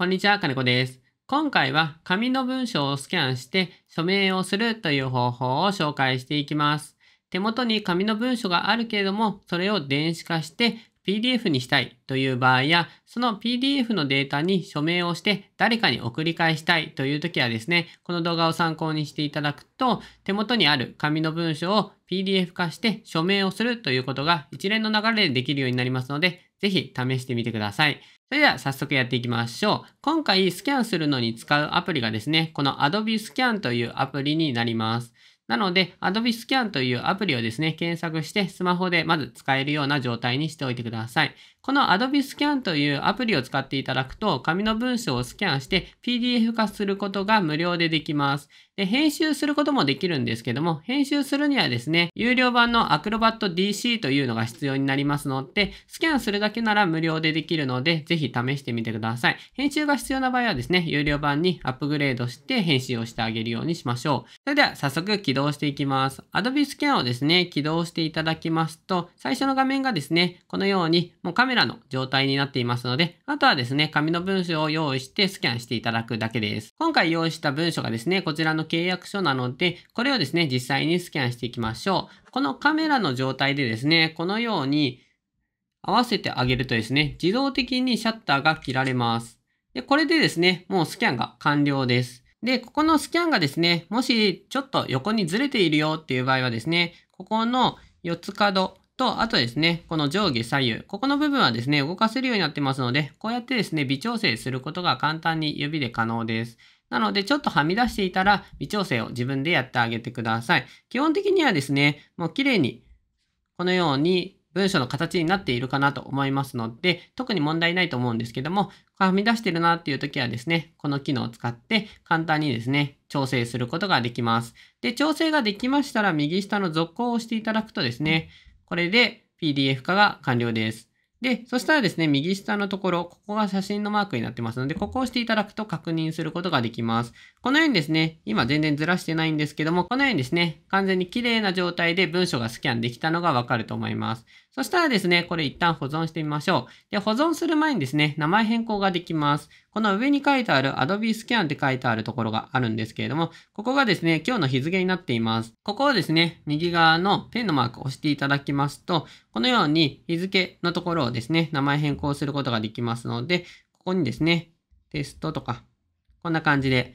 こんにちは、金子です。今回は紙の文章をスキャンして署名をするという方法を紹介していきます。手元に紙の文書があるけれども、それを電子化して PDF にしたいという場合や、その PDF のデータに署名をして誰かに送り返したいという時はですね、この動画を参考にしていただくと、手元にある紙の文章を PDF 化して署名をするということが一連の流れでできるようになりますので、ぜひ試してみてください。それでは早速やっていきましょう。今回スキャンするのに使うアプリがですね、この Adobe Scan というアプリになります。なので、Adobe Scan というアプリをですね、検索してスマホでまず使えるような状態にしておいてください。この Adobe Scan というアプリを使っていただくと、紙の文章をスキャンして PDF 化することが無料でできます。で、編集することもできるんですけども、編集するにはですね、有料版のアクロバット DC というのが必要になりますので、スキャンするだけなら無料でできるので、ぜひ試してみてください。編集が必要な場合はですね、有料版にアップグレードして編集をしてあげるようにしましょう。それでは早速起動していきます。Adobe スキャンをですね、起動していただきますと、最初の画面がですね、このようにもうカメラの状態になっていますので、あとはですね、紙の文章を用意してスキャンしていただくだけです。今回用意した文章がですね、こちらの契約書なので、これをですね、実際にスキャンしていきましょう。このカメラの状態でですね、このように合わせてあげるとですね、自動的にシャッターが切られます。で、これでですね、もうスキャンが完了です。で、ここのスキャンがですね、もしちょっと横にずれているよっていう場合はですね、ここの4つ角と、あとですね、この上下左右、ここの部分はですね、動かせるようになってますので、こうやってですね、微調整することが簡単に指で可能です。なので、ちょっとはみ出していたら、微調整を自分でやってあげてください。基本的にはですね、もう綺麗に、このように文章の形になっているかなと思いますので、特に問題ないと思うんですけども、はみ出してるなっていう時はですね、この機能を使って簡単にですね、調整することができます。で、調整ができましたら、右下の続行を押していただくとですね、これで PDF 化が完了です。で、そしたらですね、右下のところ、ここが写真のマークになってますので、ここを押していただくと確認することができます。このようにですね、今全然ずらしてないんですけども、このようにですね、完全に綺麗な状態で文章がスキャンできたのがわかると思います。そしたらですね、これ一旦保存してみましょう。で、保存する前にですね、名前変更ができます。この上に書いてある Adobe Scan って書いてあるところがあるんですけれども、ここがですね、今日の日付になっています。ここをですね、右側のペンのマークを押していただきますと、このように日付のところをですね、名前変更することができますので、ここにですね、テストとか、こんな感じで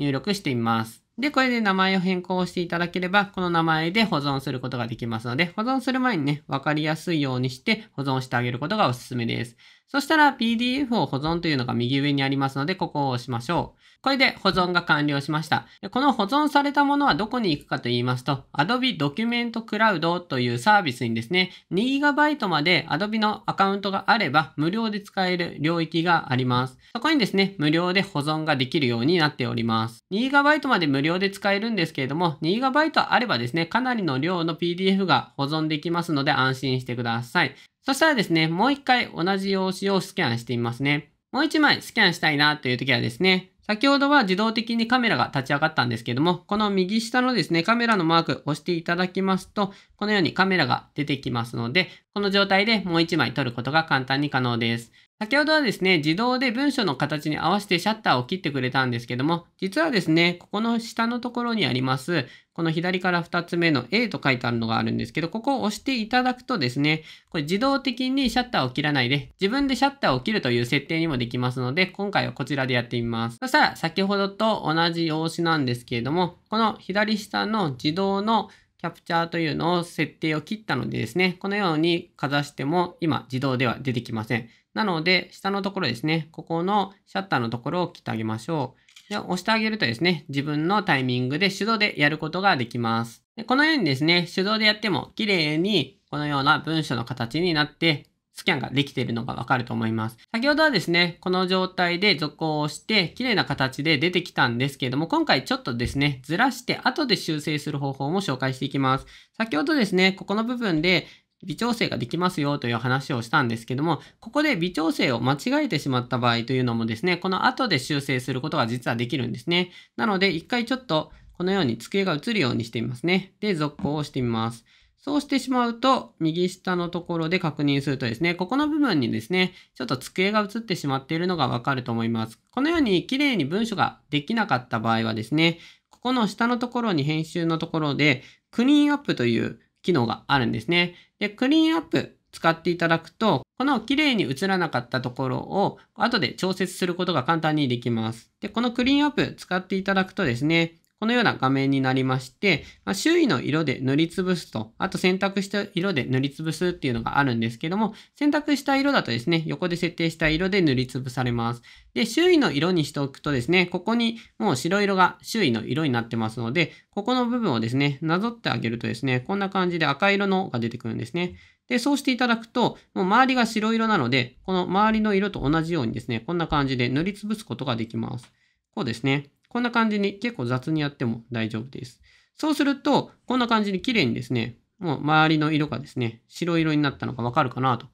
入力してみます。で、これで名前を変更していただければ、この名前で保存することができますので、保存する前にね、わかりやすいようにして保存してあげることがおすすめです。そしたら PDF を保存というのが右上にありますので、ここを押しましょう。これで保存が完了しました。この保存されたものはどこに行くかと言いますと、Adobe Document Cloud というサービスにですね、2GB まで Adobe のアカウントがあれば無料で使える領域があります。そこにですね、無料で保存ができるようになっております。2GB まで無料で使えるんですけれども、2GB あればですね、かなりの量の PDF が保存できますので安心してください。そしたらですね、もう一回同じ用紙をスキャンしてみますね。もう一枚スキャンしたいなという時はですね、先ほどは自動的にカメラが立ち上がったんですけども、この右下のですね、カメラのマーク押していただきますと、このようにカメラが出てきますので、この状態でもう1枚撮ることが簡単に可能です。先ほどはですね、自動で文章の形に合わせてシャッターを切ってくれたんですけども、実はですね、ここの下のところにあります、この左から2つ目の A と書いてあるのがあるんですけど、ここを押していただくとですね、これ自動的にシャッターを切らないで、自分でシャッターを切るという設定にもできますので、今回はこちらでやってみます。そしたら、先ほどと同じ用紙なんですけれども、この左下の自動のキャプチャーというのを設定を切ったのでですね、このようにかざしても今自動では出てきません。なので、下のところですね、ここのシャッターのところを切ってあげましょう。で押してあげるとですね、自分のタイミングで手動でやることができます。でこのようにですね、手動でやっても綺麗にこのような文章の形になってスキャンができているのがわかると思います。先ほどはですね、この状態で続行をして、綺麗な形で出てきたんですけれども、今回ちょっとですね、ずらして後で修正する方法も紹介していきます。先ほどですね、ここの部分で微調整ができますよという話をしたんですけども、ここで微調整を間違えてしまった場合というのもですね、この後で修正することが実はできるんですね。なので、一回ちょっとこのように机が映るようにしてみますね。で、続行をしてみます。そうしてしまうと、右下のところで確認するとですね、ここの部分にですね、ちょっと机が映ってしまっているのがわかると思います。このように綺麗に文章ができなかった場合はですね、ここの下のところに編集のところで、クリーンアップという機能があるんですね。で、クリーンアップ使っていただくと、この綺麗に映らなかったところを後で調節することが簡単にできます。で、このクリーンアップ使っていただくとですね、このような画面になりまして、まあ、周囲の色で塗りつぶすと、あと選択した色で塗りつぶすっていうのがあるんですけども、選択した色だとですね、横で設定した色で塗りつぶされます。で、周囲の色にしておくとですね、ここにもう白色が周囲の色になってますので、ここの部分をですね、なぞってあげるとですね、こんな感じで赤色のが出てくるんですね。で、そうしていただくと、もう周りが白色なので、この周りの色と同じようにですね、こんな感じで塗りつぶすことができます。こうですね。こんな感じに結構雑にやっても大丈夫です。そうすると、こんな感じに綺麗にですね、もう周りの色がですね、白色になったのがわかるかなと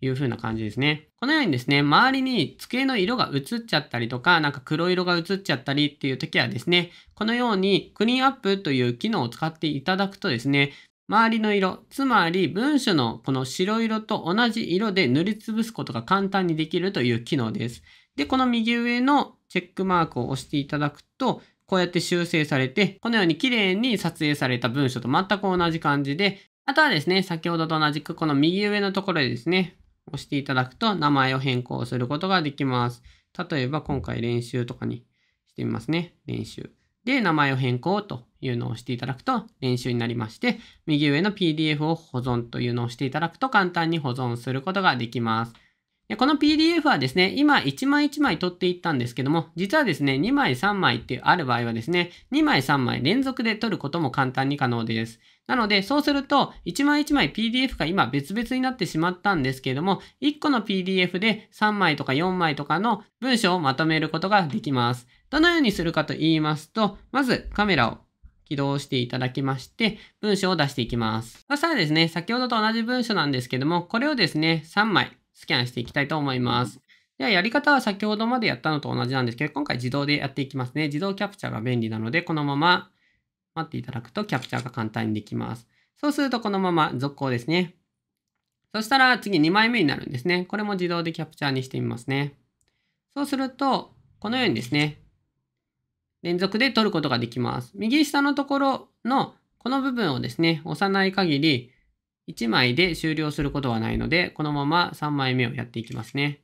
いう風な感じですね。このようにですね、周りに机の色が映っちゃったりとか、なんか黒色が映っちゃったりっていう時はですね、このようにクリーンアップという機能を使っていただくとですね、周りの色、つまり文書のこの白色と同じ色で塗りつぶすことが簡単にできるという機能です。で、この右上のチェックマークを押していただくと、こうやって修正されて、このように綺麗に撮影された文章と全く同じ感じで、あとはですね、先ほどと同じくこの右上のところでですね、押していただくと名前を変更することができます。例えば今回練習とかにしてみますね。練習。で、名前を変更というのを押していただくと練習になりまして、右上の PDF を保存というのをしていただくと簡単に保存することができます。この PDF はですね、今1枚1枚取っていったんですけども、実はですね、2枚3枚ってある場合はですね、2枚3枚連続で取ることも簡単に可能です。なので、そうすると、1枚1枚 PDF が今別々になってしまったんですけれども、1個の PDF で3枚とか4枚とかの文章をまとめることができます。どのようにするかと言いますと、まずカメラを起動していただきまして、文章を出していきます。そしたらですね、先ほどと同じ文章なんですけども、これをですね、3枚スキャンしていきたいと思います。では、やり方は先ほどまでやったのと同じなんですけど、今回自動でやっていきますね。自動キャプチャーが便利なので、このまま待っていただくとキャプチャーが簡単にできます。そうすると、このまま続行ですね。そしたら次2枚目になるんですね。これも自動でキャプチャーにしてみますね。そうすると、このようにですね、連続で撮ることができます。右下のところのこの部分をですね、押さない限り、1枚で終了することはないので、このまま3枚目をやっていきますね。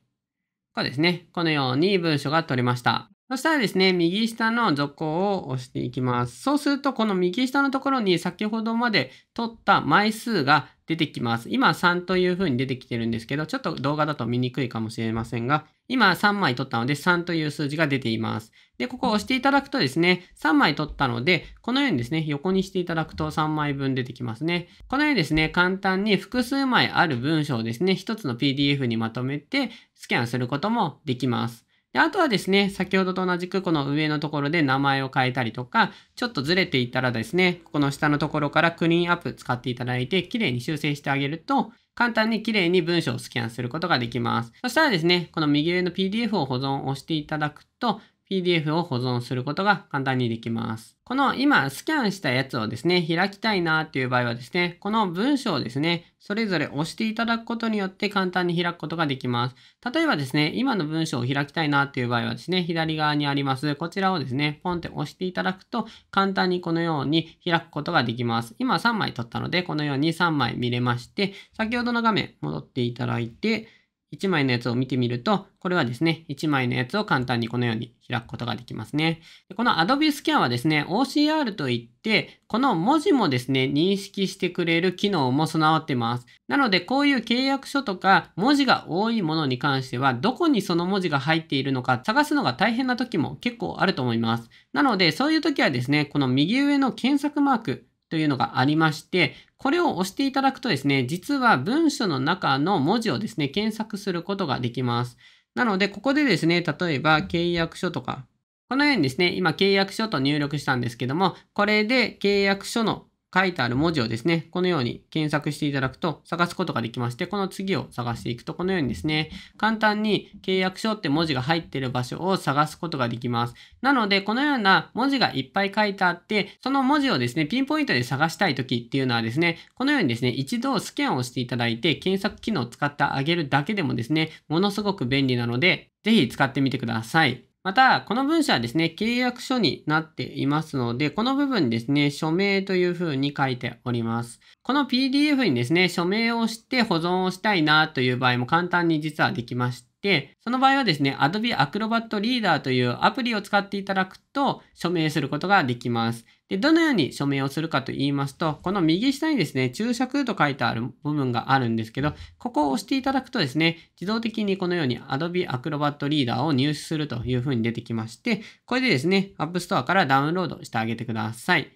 こうですね。このように文章が取れました。そしたらですね、右下の続行を押していきます。そうすると、この右下のところに先ほどまで取った枚数が出てきます。今3という風に出てきてるんですけど、ちょっと動画だと見にくいかもしれませんが、今3枚取ったので3という数字が出ています。で、ここを押していただくとですね、3枚取ったので、このようにですね、横にしていただくと3枚分出てきますね。このようにですね、簡単に複数枚ある文章をですね、1つの PDF にまとめてスキャンすることもできます。で、あとはですね、先ほどと同じくこの上のところで名前を変えたりとか、ちょっとずれていたらですね、ここの下のところからクリーンアップ使っていただいて、綺麗に修正してあげると、簡単に綺麗に文章をスキャンすることができます。そしたらですね、この右上の PDF を保存をしていただくと、PDF を保存することが簡単にできます。この今スキャンしたやつをですね、開きたいなっていう場合はですね、この文章をですね、それぞれ押していただくことによって簡単に開くことができます。例えばですね、今の文章を開きたいなっていう場合はですね、左側にあります、こちらをですね、ポンって押していただくと、簡単にこのように開くことができます。今3枚取ったので、このように3枚見れまして、先ほどの画面戻っていただいて、1枚のやつを見てみると、これはですね、1枚のやつを簡単にこのように開くことができますね。でこの Adobe Scan はですね、OCR といって、この文字もですね、認識してくれる機能も備わってます。なので、こういう契約書とか文字が多いものに関しては、どこにその文字が入っているのか探すのが大変な時も結構あると思います。なので、そういう時はですね、この右上の検索マーク、というのがありまして、これを押していただくとですね、実は文書の中の文字をですね、検索することができます。なので、ここでですね、例えば契約書とか、このようにですね、今契約書と入力したんですけども、これで契約書の書いてある文字をですね、このように検索していただくと探すことができまして、この次を探していくと、このようにですね、簡単に契約書って文字が入っている場所を探すことができます。なので、このような文字がいっぱい書いてあって、その文字をですね、ピンポイントで探したい時っていうのはですね、このようにですね、一度スキャンをしていただいて、検索機能を使ってあげるだけでもですね、ものすごく便利なので、ぜひ使ってみてください。また、この文章はですね、契約書になっていますので、この部分ですね、署名というふうに書いております。この PDF にですね、署名をして保存をしたいなという場合も簡単に実はできまして、で、その場合はですね、Adobe Acrobat Reader というアプリを使っていただくと署名することができます。で、どのように署名をするかと言いますと、この右下にですね、注釈と書いてある部分があるんですけど、ここを押していただくとですね、自動的にこのように Adobe Acrobat Reader を入手するというふうに出てきまして、これでですね、App Store からダウンロードしてあげてください。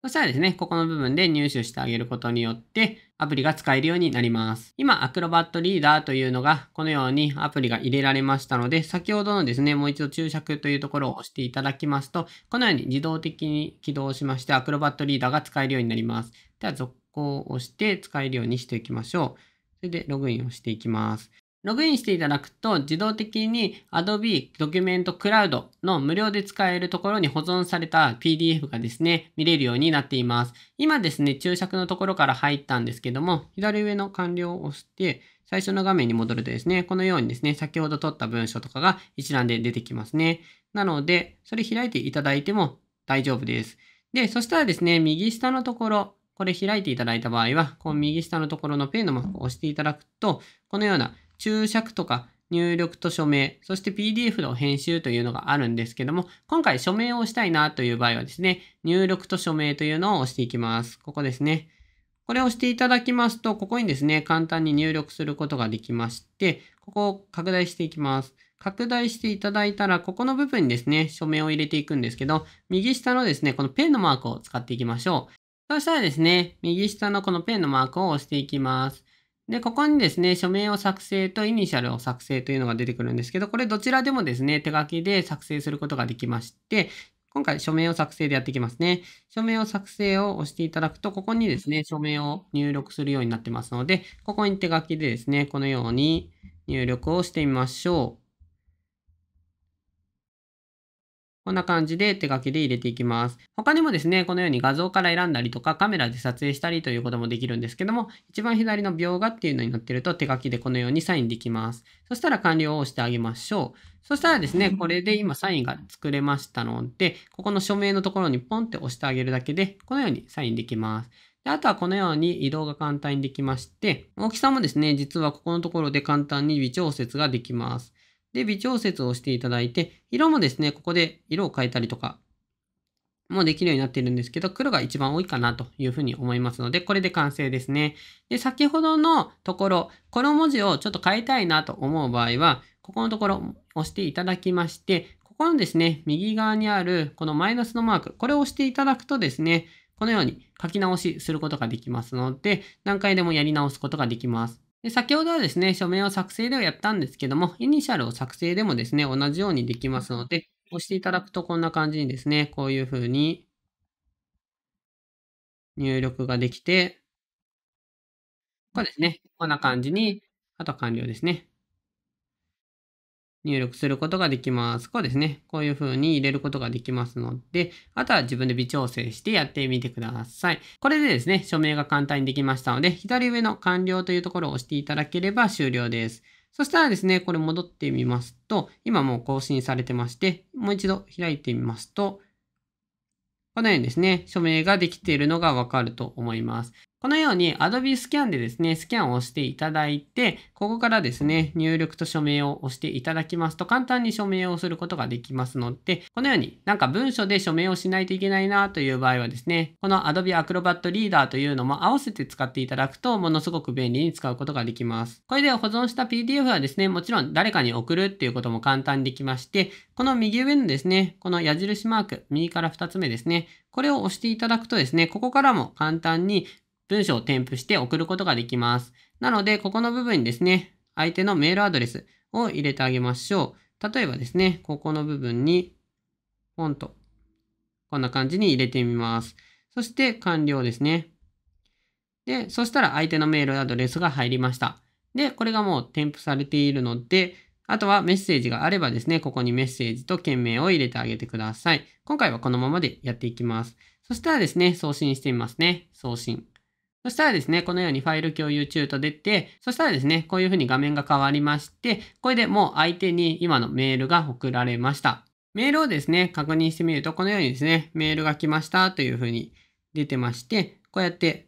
そしたらですね、ここの部分で入手してあげることによって、アプリが使えるようになります。今、アクロバットリーダーというのが、このようにアプリが入れられましたので、先ほどのですね、もう一度注釈というところを押していただきますと、このように自動的に起動しまして、アクロバットリーダーが使えるようになります。では、続行を押して使えるようにしていきましょう。それで、ログインをしていきます。ログインしていただくと自動的に Adobe ドキュメントクラウドの無料で使えるところに保存された PDF がですね、見れるようになっています。今ですね、注釈のところから入ったんですけども、左上の完了を押して、最初の画面に戻るとですね、このようにですね、先ほど取った文章とかが一覧で出てきますね。なので、それ開いていただいても大丈夫です。で、そしたらですね、右下のところ、これ開いていただいた場合は、この右下のところのペンのマークを押していただくと、このような注釈とか入力と署名、そして PDF の編集というのがあるんですけども、今回署名をしたいなという場合はですね、入力と署名というのを押していきます。ここですね。これを押していただきますと、ここにですね、簡単に入力することができまして、ここを拡大していきます。拡大していただいたら、ここの部分にですね、署名を入れていくんですけど、右下のですね、このペンのマークを使っていきましょう。そしたらですね、右下のこのペンのマークを押していきます。で、ここにですね、署名を作成とイニシャルを作成というのが出てくるんですけど、これどちらでもですね、手書きで作成することができまして、今回署名を作成でやっていきますね。署名を作成を押していただくと、ここにですね、署名を入力するようになってますので、ここに手書きでですね、このように入力をしてみましょう。こんな感じで手書きで入れていきます。他にもですね、このように画像から選んだりとかカメラで撮影したりということもできるんですけども、一番左の描画っていうのになってると手書きでこのようにサインできます。そしたら完了を押してあげましょう。そしたらですね、これで今サインが作れましたので、ここの署名のところにポンって押してあげるだけで、このようにサインできます。であとはこのように移動が簡単にできまして、大きさもですね、実はここのところで簡単に微調節ができます。で、微調節をしていただいて、色もですね、ここで色を変えたりとかもできるようになってるんですけど、黒が一番多いかなというふうに思いますので、これで完成ですね。で、先ほどのところ、この文字をちょっと変えたいなと思う場合は、ここのところを押していただきまして、ここのですね、右側にあるこのマイナスのマーク、これを押していただくとですね、このように書き直しすることができますので、何回でもやり直すことができます。で先ほどはですね、署名を作成ではやったんですけども、イニシャルを作成でもですね、同じようにできますので、押していただくとこんな感じにですね、こういうふうに入力ができて、ここですね、こんな感じに、あと完了ですね。入力することができます。こうですね。こういう風に入れることができますので、あとは自分で微調整してやってみてください。これでですね、署名が簡単にできましたので、左上の完了というところを押していただければ終了です。そしたらですね、これ戻ってみますと、今もう更新されてまして、もう一度開いてみますと、このようにですね、署名ができているのがわかると思います。このように Adobe スキャンでですね、スキャンを押していただいて、ここからですね、入力と署名を押していただきますと簡単に署名をすることができますので、このようになんか文書で署名をしないといけないなという場合はですね、この Adobe Acrobat Reader というのも合わせて使っていただくとものすごく便利に使うことができます。これで保存した PDF はですね、もちろん誰かに送るっていうことも簡単にできまして、この右上のですね、この矢印マーク、右から2つ目ですね、これを押していただくとですね、ここからも簡単に文章を添付して送ることができます。なので、ここの部分にですね、相手のメールアドレスを入れてあげましょう。例えばですね、ここの部分に、ポンと、こんな感じに入れてみます。そして完了ですね。で、そしたら相手のメールアドレスが入りました。で、これがもう添付されているので、あとはメッセージがあればですね、ここにメッセージと件名を入れてあげてください。今回はこのままでやっていきます。そしたらですね、送信してみますね。送信。そしたらですね、このようにファイル共有中と出て、そしたらですね、こういうふうに画面が変わりまして、これでもう相手に今のメールが送られました。メールをですね、確認してみると、このようにですね、メールが来ましたというふうに出てまして、こうやって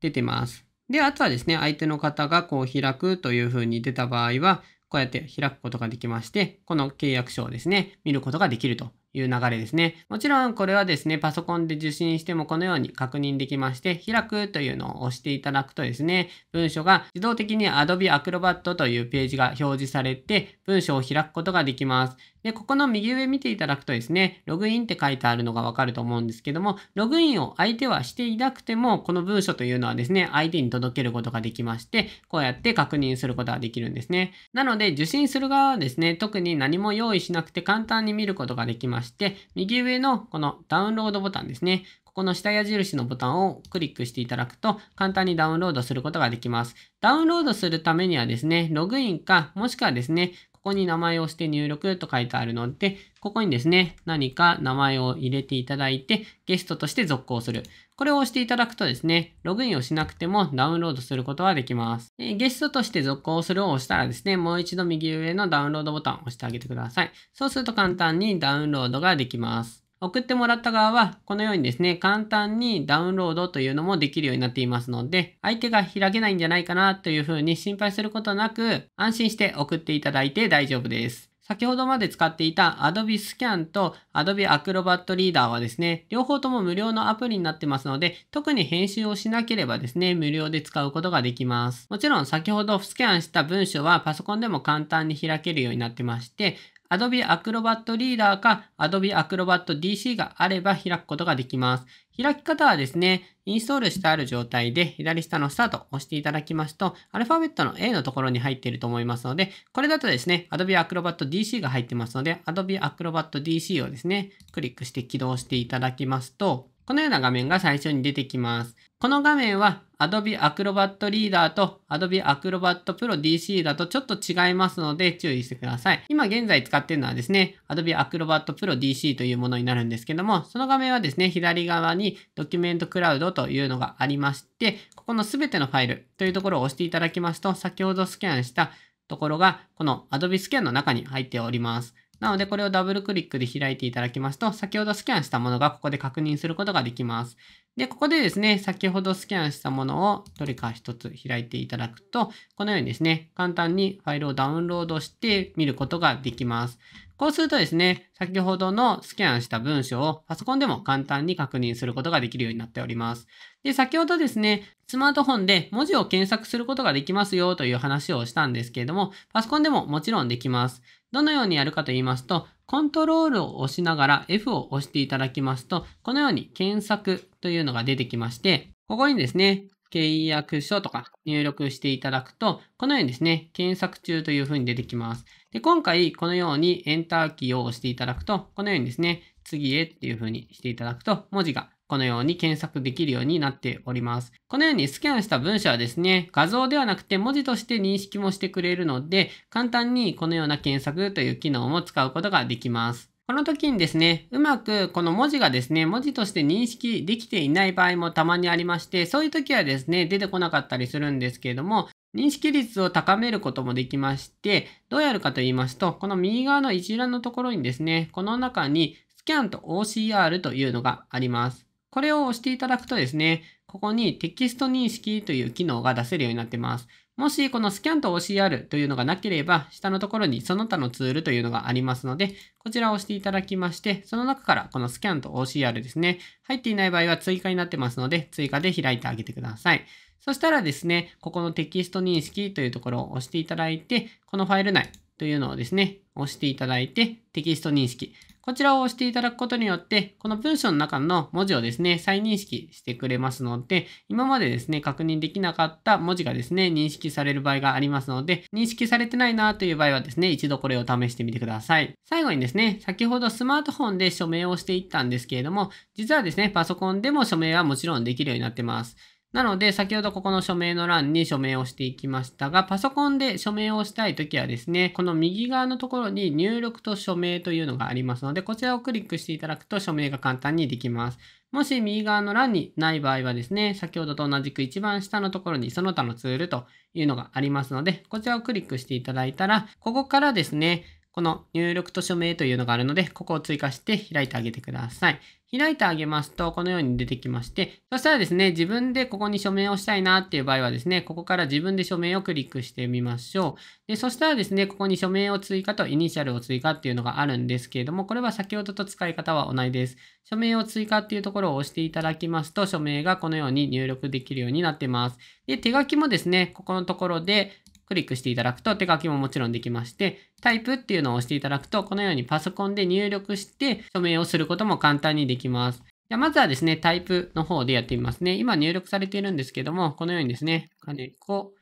出てます。で、あとはですね、相手の方がこう開くというふうに出た場合は、こうやって開くことができまして、この契約書をですね、見ることができるという流れですね。もちろんこれはですね、パソコンで受信してもこのように確認できまして、開くというのを押していただくとですね、文書が自動的に Adobe Acrobat というページが表示されて、文書を開くことができます。で、ここの右上見ていただくとですね、ログインって書いてあるのがわかると思うんですけども、ログインを相手はしていなくても、この文書というのはですね、相手に届けることができまして、こうやって確認することができるんですね。なので、受信する側はですね、特に何も用意しなくて簡単に見ることができまして、右上のこのダウンロードボタンですね、ここの下矢印のボタンをクリックしていただくと簡単にダウンロードすることができます。ダウンロードするためにはですね、ログインか、もしくはですね、ここに名前を押して入力と書いてあるので、ここにですね、何か名前を入れていただいて、ゲストとして続行する。これを押していただくとですね、ログインをしなくてもダウンロードすることはできます。ゲストとして続行するを押したらですね、もう一度右上のダウンロードボタンを押してあげてください。そうすると簡単にダウンロードができます。送ってもらった側は、このようにですね、簡単にダウンロードというのもできるようになっていますので、相手が開けないんじゃないかなというふうに心配することなく、安心して送っていただいて大丈夫です。先ほどまで使っていた Adobe Scan と Adobe Acrobat Reader はですね、両方とも無料のアプリになってますので、特に編集をしなければですね、無料で使うことができます。もちろん先ほどスキャンした文章はパソコンでも簡単に開けるようになってまして、Adobe Acrobat Reader か Adobe Acrobat DC があれば開くことができます。開き方はですね、インストールしてある状態で左下のスタートを押していただきますと、アルファベットの A のところに入っていると思いますので、これだとですね、Adobe Acrobat DC が入ってますので、Adobe Acrobat DC をですね、クリックして起動していただきますと、このような画面が最初に出てきます。この画面は Adobe Acrobat Reader と Adobe Acrobat Pro DC だとちょっと違いますので注意してください。今現在使っているのはですね、Adobe Acrobat Pro DC というものになるんですけども、その画面はですね、左側にドキュメントクラウドというのがありまして、ここの全てのファイルというところを押していただきますと、先ほどスキャンしたところが、この Adobe Scan の中に入っております。なのでこれをダブルクリックで開いていただきますと、先ほどスキャンしたものがここで確認することができます。で、ここでですね、先ほどスキャンしたものをどれか一つ開いていただくと、このようにですね、簡単にファイルをダウンロードして見ることができます。こうするとですね、先ほどのスキャンした文章をパソコンでも簡単に確認することができるようになっております。で、先ほどですね、スマートフォンで文字を検索することができますよという話をしたんですけれども、パソコンでももちろんできます。どのようにやるかと言いますと、コントロールを押しながら F を押していただきますと、このように検索というのが出てきまして、ここにですね、契約書とか入力していただくと、このようにですね、検索中というふうに出てきます。で、今回このようにエンターキーを押していただくと、このようにですね、次へっていうふうにしていただくと、文字がこのように検索できるようになっております。このようにスキャンした文章はですね、画像ではなくて文字として認識もしてくれるので、簡単にこのような検索という機能も使うことができます。この時にですね、うまくこの文字がですね、文字として認識できていない場合もたまにありまして、そういう時はですね、出てこなかったりするんですけれども、認識率を高めることもできまして、どうやるかと言いますと、この右側の一覧のところにですね、この中にスキャンと OCR というのがあります。これを押していただくとですね、ここにテキスト認識という機能が出せるようになってます。もしこのスキャンと OCR というのがなければ、下のところにその他のツールというのがありますので、こちらを押していただきまして、その中からこのスキャンと OCR ですね、入っていない場合は追加になってますので、追加で開いてあげてください。そしたらですね、ここのテキスト認識というところを押していただいて、このファイル内というのをですね、押していただいて、テキスト認識。こちらを押していただくことによって、この文章の中の文字をですね、再認識してくれますので、今までですね、確認できなかった文字がですね、認識される場合がありますので、認識されてないなという場合はですね、一度これを試してみてください。最後にですね、先ほどスマートフォンで署名をしていったんですけれども、実はですね、パソコンでも署名はもちろんできるようになってます。なので、先ほどここの署名の欄に署名をしていきましたが、パソコンで署名をしたいときはですね、この右側のところに入力と署名というのがありますので、こちらをクリックしていただくと署名が簡単にできます。もし右側の欄にない場合はですね、先ほどと同じく一番下のところにその他のツールというのがありますので、こちらをクリックしていただいたら、ここからですね、この入力と署名というのがあるので、ここを追加して開いてあげてください。開いてあげますと、このように出てきまして、そしたらですね、自分でここに署名をしたいなっていう場合はですね、ここから自分で署名をクリックしてみましょう。で、そしたらですね、ここに署名を追加とイニシャルを追加っていうのがあるんですけれども、これは先ほどと使い方は同じです。署名を追加っていうところを押していただきますと、署名がこのように入力できるようになってます。で、手書きもですね、ここのところで、クリックしていただくと手書きももちろんできまして、タイプっていうのを押していただくと、このようにパソコンで入力して署名をすることも簡単にできます。じゃまずはですね、タイプの方でやってみますね。今入力されているんですけども、このようにですね、金子、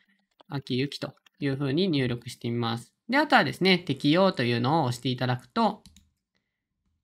秋雪というふうに入力してみます。で、あとはですね、適用というのを押していただくと、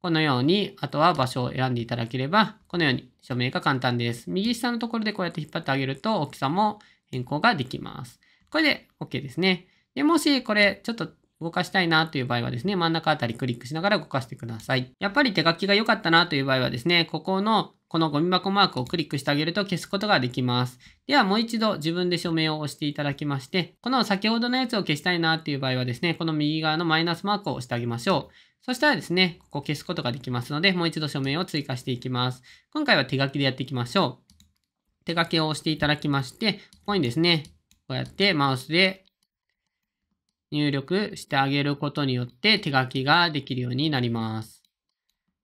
このように、あとは場所を選んでいただければ、このように署名が簡単です。右下のところでこうやって引っ張ってあげると、大きさも変更ができます。これで OK ですね。で、もしこれちょっと動かしたいなという場合はですね、真ん中あたりクリックしながら動かしてください。やっぱり手書きが良かったなという場合はですね、ここのこのゴミ箱マークをクリックしてあげると消すことができます。ではもう一度自分で署名を押していただきまして、この先ほどのやつを消したいなという場合はですね、この右側のマイナスマークを押してあげましょう。そしたらですね、ここ消すことができますので、もう一度署名を追加していきます。今回は手書きでやっていきましょう。手書きを押していただきまして、ここにですね、こうやってマウスで入力してあげることによって手書きができるようになります。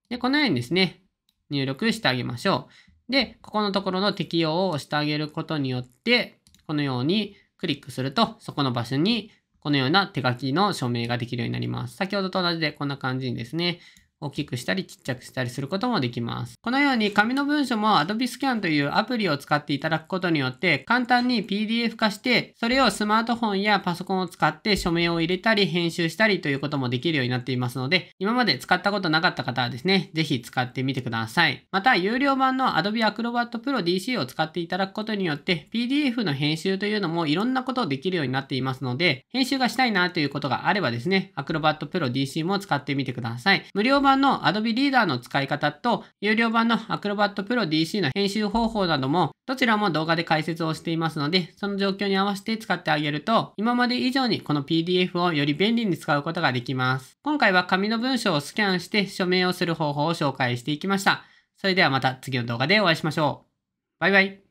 で、このようにですね、入力してあげましょう。で、ここのところの適用を押してあげることによって、このようにクリックすると、そこの場所にこのような手書きの署名ができるようになります。先ほどと同じでこんな感じにですね、大きくしたりちっちゃくしたりすることもできます。このように紙の文書も Adobe Scan というアプリを使っていただくことによって簡単に PDF 化してそれをスマートフォンやパソコンを使って署名を入れたり編集したりということもできるようになっていますので今まで使ったことなかった方はですね、ぜひ使ってみてください。また有料版の Adobe Acrobat Pro DC を使っていただくことによって PDF の編集というのもいろんなことをできるようになっていますので編集がしたいなということがあればですね、Acrobat Pro DC も使ってみてください。無料版版の Adobe リーダーの使い方と、有料版の Acrobat Pro DC の編集方法なども、どちらも動画で解説をしていますので、その状況に合わせて使ってあげると、今まで以上にこの PDF をより便利に使うことができます。今回は紙の文章をスキャンして署名をする方法を紹介していきました。それではまた次の動画でお会いしましょう。バイバイ。